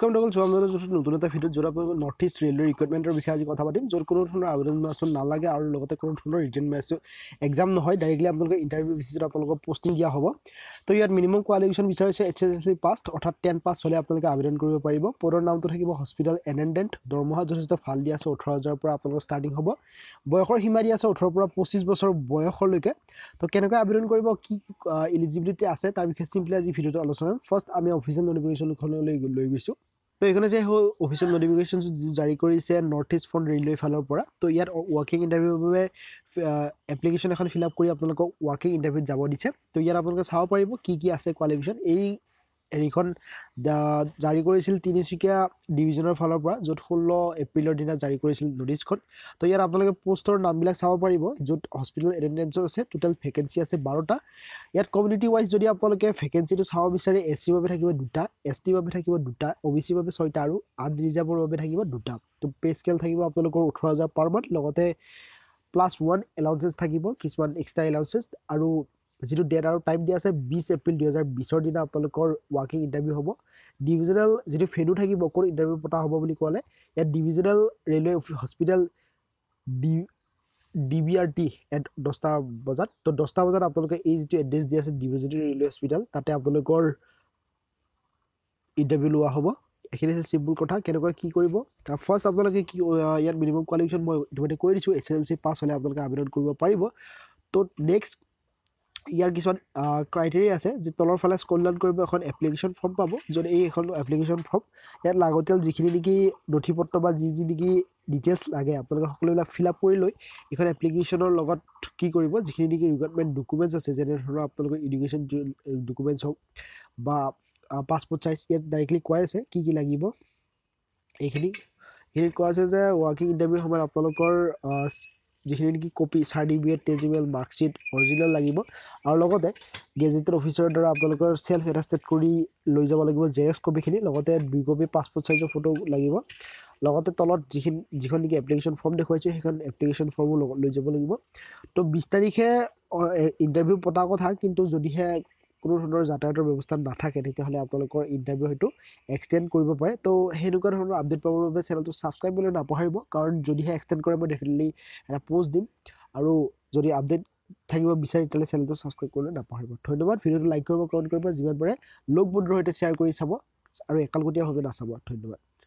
কম দেখুন যোৱা মানে যিটো নতুন এটা ভিডিঅ'ত যোৱাৰ পৰা নৰ্থ ইষ্ট ৰেলৱে ৰিক্ৰুইটমেণ্টৰ বিষয়ে আজি কথা পাতিম য'ত কোনো ধৰণৰ আৱেদন মাচোন নালাগে আৰু লগতে কোনো ধৰণৰ ৰিটেন মাছোঁ এক্সাম নহয় ডাইৰেক্টলি আপোনালোকে ইণ্টাৰভিউ বেচিছত আপোনালোকক পষ্টিং দিয়া হ'ব তো ইয়াত মিনিমাম কোৱালিফিকেশ্যন বিচাৰিছে H S S C pass অৰ্থাৎ টেন পাছ হ'লে আপোনালোকে আবেদন কৰিব পাৰিব পদৰ নামটো থাকিব হস্পিটেল এনেণ্ডেণ্ট দৰমহা যথেষ্ট ভাল দিয়া আছে ওঠৰ হাজাৰৰ পৰা আপোনালোকৰ ষ্টাৰ্টিং হ'ব বয়সৰ সীমা দিয়া আছে ওঠৰৰ পৰা পঁচিছ বছৰ বয়সলৈকে তো কেনেকৈ আৱেদন কৰিব কি এলিজিবিলিটি আছে তাৰ বিষয়ে চিম্পলি আজি ভিডিঅ'টো আলোচনা ফাৰ্ষ্ট আমি অফিচিয়েল নটিফিকেশ্যনখনলৈ লৈ গৈছোঁ তো এইখনে যে অফিচিয়েল নটিফিকেশ্যন জাৰি কৰিছে নৰ্থ ইষ্ট ফ্ৰণ্ট ৰেলৱে ফালৰ পৰা তো ইয়াত ৱৰ্কিং ইণ্টাৰভিউৰ বাবে এপ্লিকেশ্যন এখন ফিল আপ কৰি আপোনালোকক ৱৰ্কিং ইণ্টাৰভিউত যাব দিছে তো ইয়াত আপোনালোকে চাব পাৰিব কি কি আছে কোৱালিফিকেশ্যন এই হেৰিখন জাৰি কৰিছিল তিনিচুকীয়া ডিভিজনৰ ফালৰ পৰা য'ত ষোল্ল এপ্ৰিলৰ দিনা জাৰি কৰিছিল নটিছখন তো ইয়াত আপোনালোকে প'ষ্টৰ নামবিলাক চাব পাৰিব য'ত হস্পিটেল এটেণ্ডেঞ্চৰ আছে টোটেল ভেকেঞ্চি আছে বাৰটা ইয়াত কমিউনিটি ৱাইজ যদি আপোনালোকে ভেকেঞ্চিটো চাব বিচাৰে এ চিৰ বাবে থাকিব দুটা এছ টিৰ বাবে থাকিব দুটা অ' বি চিৰ বাবে ছয়টা আৰু আন ৰিজাৰ্ভৰ বাবে থাকিব দুটা তো পে স্কেল থাকিব আপোনালোকৰ ওঠৰ হাজাৰ পাৰ মান্থ লগতে প্লাছ ওৱান এলাউঞ্চেছ থাকিব কিছুমান এক্সট্ৰা এলাউঞ্চেছ আৰু যিটো ডেট আৰু টাইম দিয়া আছে বিছ এপ্ৰিল দুহেজাৰ বিছৰ দিনা আপোনালোকৰ ৱাৰ্কিং ইণ্টাৰভিউ হ'ব ডিভিজনেল যিটো ফেনু থাকিব ক'ত ইণ্টাৰভিউ পতা হ'ব বুলি ক'লে ইয়াত divisional railway hospital D D B R T at দহটা বজাত ত' দহটা বজাত আপোনালোকে এই যিটো এড্ৰেছ দিয়া আছে ডিভিজনেল ৰেলৱে হস্পিটেল তাতে আপোনালোকৰ ইণ্টাৰভিউ লোৱা হ'ব এইখিনি হৈছে চিম্পল কথা কেনেকৈ কি কৰিব ফাৰ্ষ্ট আপোনালোকে কি ইয়াত মিনিমাম কোৱালিফিকেশ্যন মই ইতিমধ্যে কৈ দিছোঁ এছ এল চি পাছ হ'লে আপোনালোকে আবেদন কৰিব পাৰিব ত' নেক্সট ইয়াৰ কিছুমান ক্ৰাইটেৰিয়া আছে যে তলৰ ফালে স্কুল ডাউন কৰিব এখন এপ্লিকেশ্যন ফৰ্ম পাব য'ত এই এখন এপ্লিকেশ্যন ফৰ্ম ইয়াত লাগতিয়াল যিখিনি নেকি নথি পত্ৰ বা যি যি নেকি ডিটেইলছ লাগে আপোনালোকে সকলোবিলাক ফিল আপ কৰি লৈ এইখন এপ্লিকেশ্যনৰ লগত কি কৰিব যিখিনি নেকি ৰিকুৱাৰমেণ্ট ডকুমেণ্টছ আছে যেনে যেনেধৰণৰ আপোনালোকৰ ইডুকেশ্যন ডকুমেণ্টছ হওক বা পাছপৰ্ট চাইজ ইয়াত ডাইৰেক্টলি কোৱাই আছে কি কি লাগিব এইখিনি এইখিনি কোৱা আছে যে ৱৰ্কিং ইণ্টাৰভিউৰ সময়ত আপোনালোকৰ যিখিনি নেকি কপি চাৰ্টিফিকেট টেজিবল মাৰ্কশ্বিট অৰিজিনেল লাগিব আৰু লগতে গেজেটেড অফিচৰ দ্বাৰা আপোনালোকৰ চেল্ফ এটাষ্টেড কৰি লৈ যাব লাগিব জেৰক্স কপিখিনি লগতে দুই কপি পাছপৰ্ট চাইজৰ ফটো লাগিব লগতে তলত যিখিনি যিখন নেকি এপ্লিকেশ্যন ফৰ্ম দেখুৱাইছোঁ সেইখন এপ্লিকেশ্যন ফৰ্মো লৈ যাব লাগিব তো বিছ তাৰিখে ইণ্টাৰভিউ পতাৰ কথা কিন্তু যদিহে কোনো ধৰণৰ যাতায়াতৰ ব্যৱস্থা নাথাকে তেতিয়াহ'লে আপোনালোকৰ ইণ্টাৰভিউ হয়তো এক্সটেণ্ড কৰিব পাৰে তো সেনেকুৱা ধৰণৰ আপডেট পাবৰ বাবে চেনেলটো ছাবস্ক্ৰাইব কৰিবলৈ নাপাহৰিব কাৰণ যদিহে এক্সটেণ্ড কৰে মই ডেফিনেটলি এটা পোষ্ট দিম আৰু যদি আপডেট থাকিব বিচাৰি তেতিয়াহ'লে চেনেলটো ছাবস্ক্ৰাইব কৰিবলৈ নাপাহৰিব ধন্যবাদ ভিডিঅ'টো লাইক কৰিব কমেণ্ট কৰিব যিমান পাৰে লগ বন্ধুৰ সৈতে শ্বেয়াৰ কৰি চাব আৰু একালগতীয়াভাৱে নাচাব ধন্যবাদ